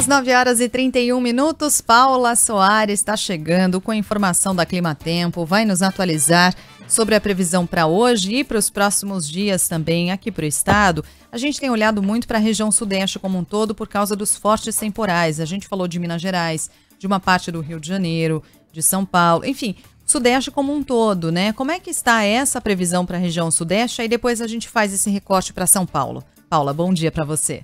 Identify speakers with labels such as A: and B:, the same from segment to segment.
A: Às 9 horas e 31 minutos, Paula Soares está chegando com a informação da Clima Tempo, vai nos atualizar sobre a previsão para hoje e para os próximos dias também aqui para o estado. A gente tem olhado muito para a região sudeste como um todo por causa dos fortes temporais. A gente falou de Minas Gerais, de uma parte do Rio de Janeiro, de São Paulo, enfim, Sudeste como um todo, né? Como é que está essa previsão para a região Sudeste? Aí depois a gente faz esse recorte para São Paulo. Paula, bom dia para você.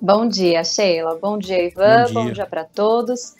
B: Bom dia, Sheila. Bom dia, Ivan. Bom dia, dia para todos.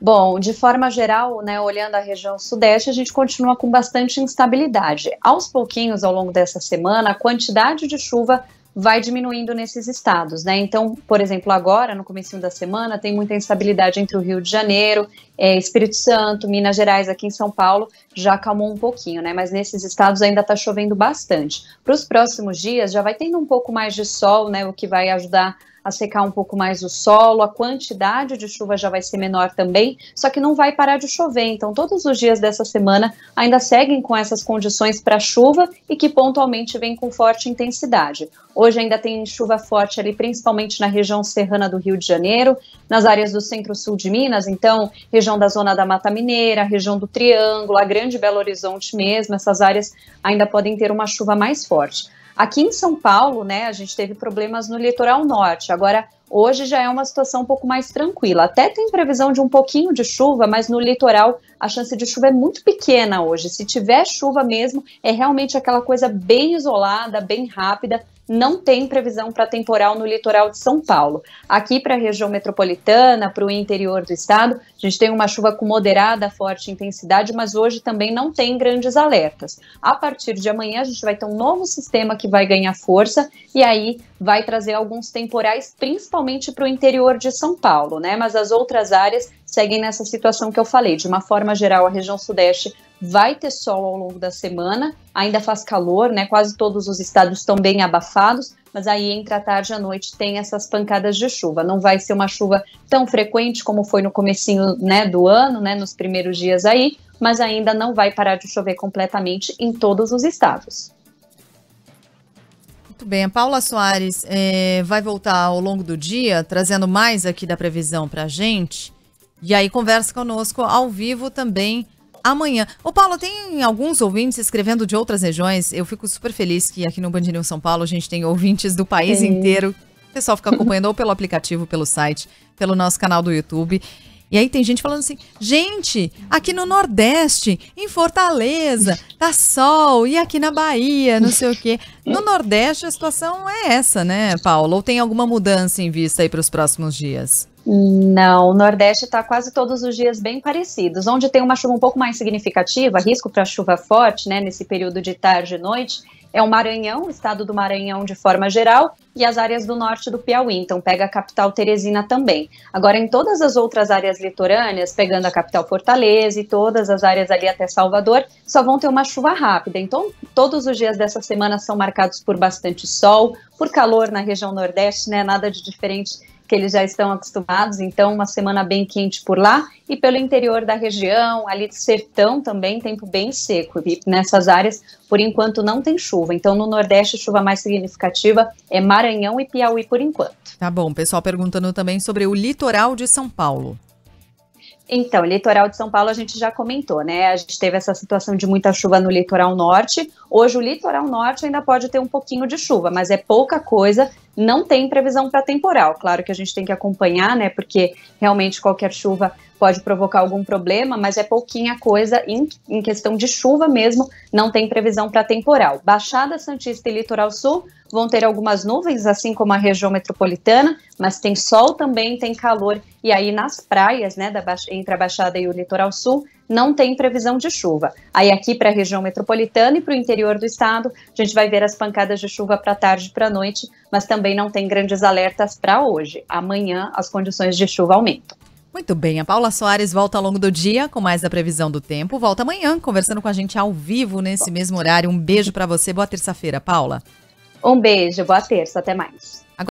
B: Bom, de forma geral, né, olhando a região sudeste, a gente continua com bastante instabilidade. Aos pouquinhos, ao longo dessa semana, a quantidade de chuva vai diminuindo nesses estados, né? Então, por exemplo, agora, no começo da semana, tem muita instabilidade entre o Rio de Janeiro, é, Espírito Santo, Minas Gerais, aqui em São Paulo, já acalmou um pouquinho, né? Mas nesses estados ainda está chovendo bastante. Para os próximos dias, já vai tendo um pouco mais de sol, né? O que vai ajudar a secar um pouco mais o solo, a quantidade de chuva já vai ser menor também, só que não vai parar de chover. Então, todos os dias dessa semana ainda seguem com essas condições para chuva e que pontualmente vem com forte intensidade. Hoje ainda tem chuva forte ali, principalmente na região serrana do Rio de Janeiro, nas áreas do centro-sul de Minas, então, região da zona da Mata Mineira, região do Triângulo, a Grande Belo Horizonte mesmo, essas áreas ainda podem ter uma chuva mais forte. Aqui em São Paulo, né, a gente teve problemas no litoral norte. Agora, hoje já é uma situação um pouco mais tranquila. Até tem previsão de um pouquinho de chuva, mas no litoral a chance de chuva é muito pequena hoje. Se tiver chuva mesmo, é realmente aquela coisa bem isolada, bem rápida, não tem previsão para temporal no litoral de São Paulo. Aqui para a região metropolitana, para o interior do estado, a gente tem uma chuva com moderada forte intensidade, mas hoje também não tem grandes alertas. A partir de amanhã, a gente vai ter um novo sistema que vai ganhar força e aí vai trazer alguns temporais, principalmente para o interior de São Paulo, né? Mas as outras áreas seguem nessa situação que eu falei. De uma forma geral, a região sudeste vai ter sol ao longo da semana, ainda faz calor, né? Quase todos os estados estão bem abafados, mas aí entre a tarde e a noite tem essas pancadas de chuva. Não vai ser uma chuva tão frequente como foi no comecinho, né, do ano, né, nos primeiros dias aí, mas ainda não vai parar de chover completamente em todos os estados.
A: Muito bem. A Paula Soares é, vai voltar ao longo do dia, trazendo mais aqui da previsão para a gente. E aí conversa conosco ao vivo também amanhã. Ô Paulo, tem alguns ouvintes escrevendo de outras regiões. Eu fico super feliz que aqui no Band São Paulo a gente tem ouvintes do país inteiro. O pessoal fica acompanhando ou pelo aplicativo, pelo site, pelo nosso canal do YouTube. E aí tem gente falando assim: gente, aqui no Nordeste, em Fortaleza, tá sol, e aqui na Bahia, não sei o quê. No Nordeste a situação é essa, né, Paulo? Ou tem alguma mudança em vista aí para os próximos dias?
B: Não, o Nordeste está quase todos os dias bem parecidos. Onde tem uma chuva um pouco mais significativa, risco para chuva forte, né, nesse período de tarde e noite, é o Maranhão, o estado do Maranhão de forma geral, e as áreas do norte do Piauí, então pega a capital Teresina também. Agora, em todas as outras áreas litorâneas, pegando a capital Fortaleza e todas as áreas ali até Salvador, só vão ter uma chuva rápida. Então, todos os dias dessa semana são marcados por bastante sol, por calor na região nordeste, né? Nada de diferente que eles já estão acostumados, então uma semana bem quente por lá e pelo interior da região, ali do sertão também, tempo bem seco. E nessas áreas, por enquanto, não tem chuva. Então, no Nordeste, a chuva mais significativa é Maranhão e Piauí por enquanto.
A: Tá bom, pessoal perguntando também sobre o litoral de São Paulo.
B: Então, litoral de São Paulo a gente já comentou, né? A gente teve essa situação de muita chuva no litoral norte. Hoje o litoral norte ainda pode ter um pouquinho de chuva, mas é pouca coisa não tem previsão para temporal. Claro que a gente tem que acompanhar, né? Porque realmente qualquer chuva pode provocar algum problema, mas é pouquinha coisa em, em questão de chuva mesmo, não tem previsão para temporal. Baixada Santista e Litoral Sul vão ter algumas nuvens, assim como a região metropolitana, mas tem sol também, tem calor, e aí nas praias, né, da entre a Baixada e o Litoral Sul, não tem previsão de chuva. Aí aqui para a região metropolitana e para o interior do estado, a gente vai ver as pancadas de chuva para tarde e para noite, mas também também não tem grandes alertas para
A: hoje. Amanhã as condições de chuva aumentam. Muito bem, a Paula Soares volta ao longo do dia com mais da previsão do tempo. Volta amanhã conversando com a gente ao vivo nesse mesmo horário. Um beijo para você. Boa terça-feira, Paula.
B: Um beijo, boa terça, até mais.